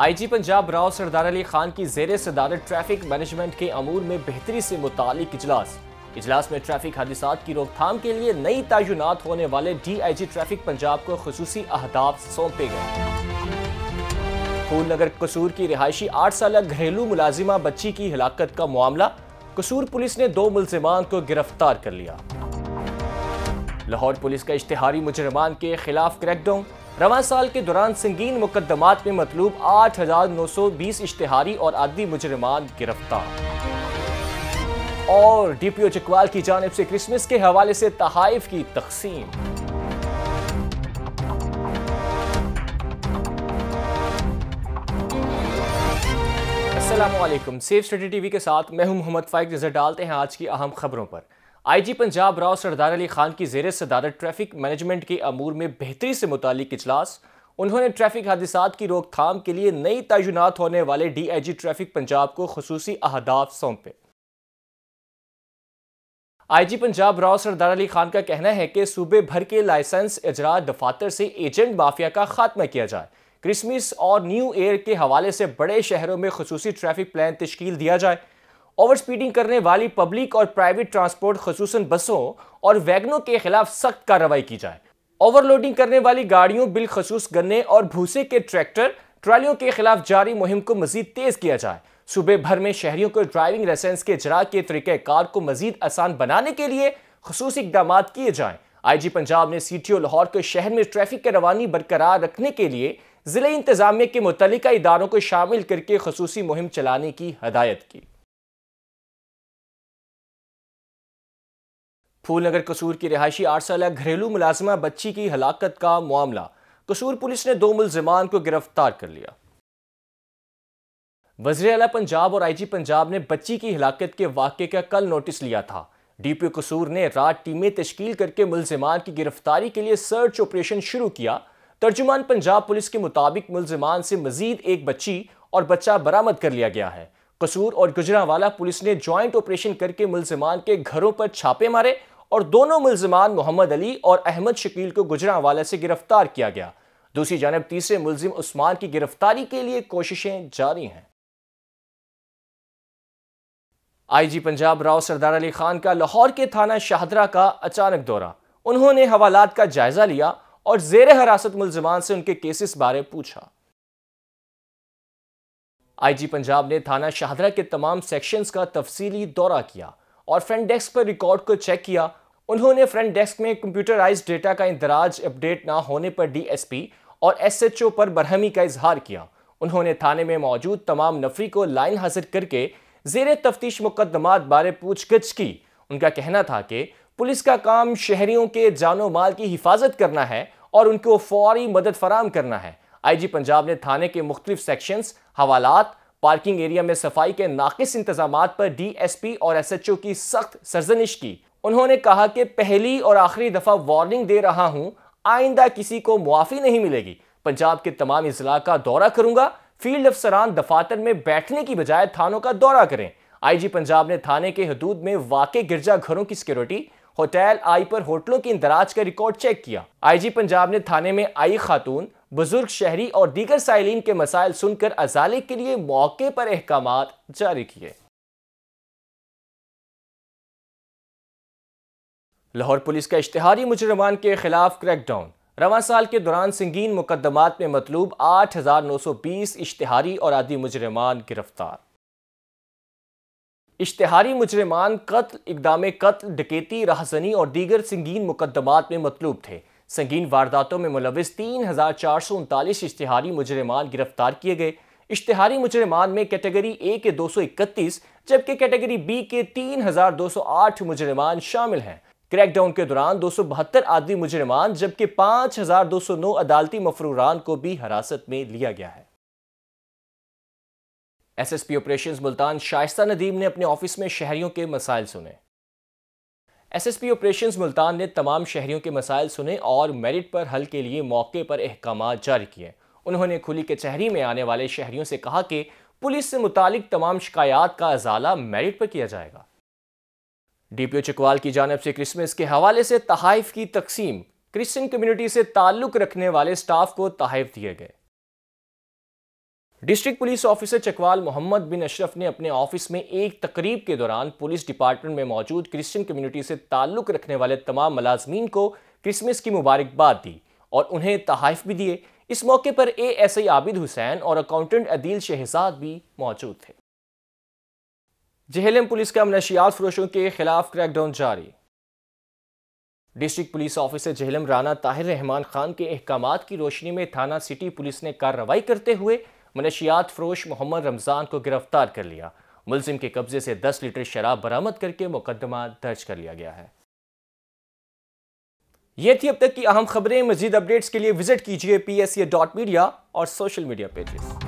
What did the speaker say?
IG Punjab Rao Sardar Ali Khan की जेर सदारत ट्रैफिक मैनेजमेंट के अमूर में बेहतरी से मुतल इजलास इजलास में ट्रैफिक हादसा की रोकथाम के लिए नई तयनत होने वाले D I G traffic Punjab को खसूसी अहदाफ सौंपे गए फूल नगर कसूर की रिहायशी आठ साल घरेलू मुलाजिमा बच्ची की हिलात का मामला कसूर पुलिस ने दो मुलजमान को गिरफ्तार कर लिया लाहौर पुलिस का इश्तहारी मुजरमान के खिलाफ क्रैकडाउन रवा साल के दौरान संगीन मुकदमात में मतलूब आठ हजार नौ सौ बीस इश्तहारी और आदि मुजरमान गिरफ्तार और डी पी ओ चकवाल की जानब से क्रिसमस के हवाले से तहाइफ की तकसीम असलम सेफ स्टडी टीवी के साथ मैं हूं मोहम्मद फाइक नजर डालते हैं आज की अहम खबरों पर आईजी पंजाब राव सरदार अली खान की जेर सदारत ट्रैफिक मैनेजमेंट के अमूर में बेहतरी से मुतलिक इजलास उन्होंने ट्रैफिक हादसा की रोकथाम के लिए नई तयनत होने वाले D I G traffic Punjab को खसूसी अहदाफ सौंपे आई जी पंजाब राव सरदार अली खान का कहना है कि सूबे भर के लाइसेंस इजरा दफातर से एजेंट माफिया का खात्मा किया जाए क्रिसमस और न्यू ईयर के हवाले से बड़े शहरों में खसूसी ट्रैफिक प्लान तश्कील दिया जाए ओवर स्पीडिंग करने वाली पब्लिक और प्राइवेट ट्रांसपोर्ट खसूस बसों और वैगनों के खिलाफ सख्त कार्रवाई की जाए ओवरलोडिंग करने वाली गाड़ियों बिलखसूस गन्ने और भूसे के ट्रैक्टर ट्रालियों के खिलाफ जारी मुहिम को मजीद तेज किया जाए सुबह भर में शहरियों को ड्राइविंग लाइसेंस के जरा के तरीक़ार को मजीद आसान बनाने के लिए खसूस इकदाम किए जाएँ आई जी पंजाब ने सी टी ओ लाहौर को शहर में ट्रैफिक की रवानी बरकरार रखने के लिए ज़िले इंतजामिया के मुतल इदारों को शामिल करके खसूसी मुहिम चलाने की हदायत की फूलनगर कसूर की रिहायशी आठ साल घरेलू मुलाजमा बच्ची की हलाकत का मामला कसूर पुलिस ने दो मुलजमान को गिरफ्तार कर लिया वजर अला पंजाब और आईजी पंजाब ने बच्ची की हलाकत के वाक्य का कल नोटिस लिया था डीपीओ कसूर ने रात टीमें तश्कील करके मुलजमान की गिरफ्तारी के लिए सर्च ऑपरेशन शुरू किया तर्जुमान पंजाब पुलिस के मुताबिक मुलजमान से मजीद एक बच्ची और बच्चा बरामद कर लिया गया है कसूर और गुजरावाला पुलिस ने ज्वाइंट ऑपरेशन करके मुलजमान के घरों पर छापे मारे और दोनों मुलजमान मोहम्मद अली और अहमद शकील को गुजरावाला से गिरफ्तार किया गया दूसरी जानब तीसरे मुलजिम उस्मान की गिरफ्तारी के लिए कोशिशें जारी हैं आईजी पंजाब राव सरदार अली खान का लाहौर के थाना शाहदरा का अचानक दौरा उन्होंने हवालात का जायजा लिया और जेर हरासत मुलजमान से उनके केसेस बारे पूछा आईजी पंजाब ने थाना शाहदरा के तमाम सेक्शंस का तफसीली दौरा किया और फ्रंट डेस्क पर रिकॉर्ड को चेक किया उन्होंने फ्रंट डेस्क में कंप्यूटराइज डेटा का इंदराज अपडेट ना होने पर डीएसपी और एसएचओ पर बरहमी का इजहार किया उन्होंने थाने में मौजूद तमाम नफरी को लाइन हाजिर करके जेर तफ्तीश मुकदमात बारे पूछगछ की उनका कहना था कि पुलिस का काम शहरियों के जानो माल की हिफाजत करना है और उनको फौरी मदद फराम करना है आईजी पंजाब ने थाने के मुख्तलिफ सेक्शंस हवालात पार्किंग एरिया में सफाई के नाकस इंतजाम पर डीएसपी और एसएचओ की सख्त सरजनिश की उन्होंने कहा कि पहली और आखिरी दफ़ा वार्निंग दे रहा हूं आइंदा किसी को मुआफ़ी नहीं मिलेगी पंजाब के तमाम इजला का दौरा करूंगा फील्ड अफसरान दफातर में बैठने की बजाय थानों का दौरा करें आईजी पंजाब ने थाने के हदूद में वाकई गिरजा घरों की सिक्योरिटी होटल आई पर होटलों की इंदराज का रिकॉर्ड चेक किया आईजी पंजाब ने थाने में आई खातून बुजुर्ग शहरी और दीगर साइलिन के मसाइल सुनकर अजाले के लिए मौके पर अहकाम जारी किए लाहौर पुलिस का इश्तहारी मुजरमान के खिलाफ क्रैकडाउन रवान साल के दौरान संगीन मुकदमात में मतलूब आठ हज़ार नौ सौ बीस इश्तहारी और आदि मुजरमान गिरफ्तार इश्तहारी मुजरमान कत्ल इकदाम कत्ल डकेती राहजनी और दीगर संगीन मुकदमात में मतलूब थे संगीन वारदातों में मुलविस तीन हज़ार चार सौ उनतालीस इश्तहारी मुजरमान गिरफ्तार किए गए इश्तहारी मुजरमान में कैटेगरी ए के दो सौ इकतीस जबकि कैटेगरी बी के तीन हज़ार दो सौ आठ मुजरमान शामिल हैं क्रैकडाउन के दौरान दो सौ बहत्तर आदमी मुजरमान जबकि पांच हजार दो सौ नौ अदालती मफरूरान को भी हिरासत में लिया गया है S S P operation Multan Shaista Nadeem ने अपने ऑफिस में शहरियों के मसाइल सुने S S P operation Multan ने तमाम शहरियों के मसाइल सुने और मेरिट पर हल के लिए मौके पर अहकाम जारी किए उन्होंने खुली कचहरी में आने वाले शहरियों से कहा कि पुलिस से मुतालिक तमाम शिकायात का अजाला मेरिट पर किया जाएगा डीपीओ चकवाल की जानब से क्रिसमस के हवाले से तहाइफ की तकसीम क्रिश्चियन कम्युनिटी से ताल्लुक रखने वाले स्टाफ को तहाइफ दिए गए district police officer Chakwal Mohammad bin Ashraf ने अपने ऑफिस में एक तकरीब के दौरान पुलिस डिपार्टमेंट में मौजूद क्रिश्चियन कम्युनिटी से ताल्लुक रखने वाले तमाम मलाजमीन को क्रिसमस की मुबारकबाद दी और उन्हें तहाइफ भी दिए इस मौके पर A S I Abid Hussain और अकाउंटेंट अदील शहजाद भी मौजूद थे जहलम पुलिस का नशियात फरोशों के खिलाफ क्रैकडाउन जारी district police officer Jhelum Rana Tahir Rehman Khan के अहकाम की रोशनी में थाना सिटी पुलिस ने कार्रवाई करते हुए मनशियात फरोश मोहम्मद रमज़ान को गिरफ्तार कर लिया मुलजिम के कब्जे से 10 लीटर शराब बरामद करके मुकदमा दर्ज कर लिया गया है ये थी अब तक की अहम खबरें मजीद अपडेट्स के लिए विजिट कीजिए पी एस डॉट मीडिया और सोशल मीडिया पेजेस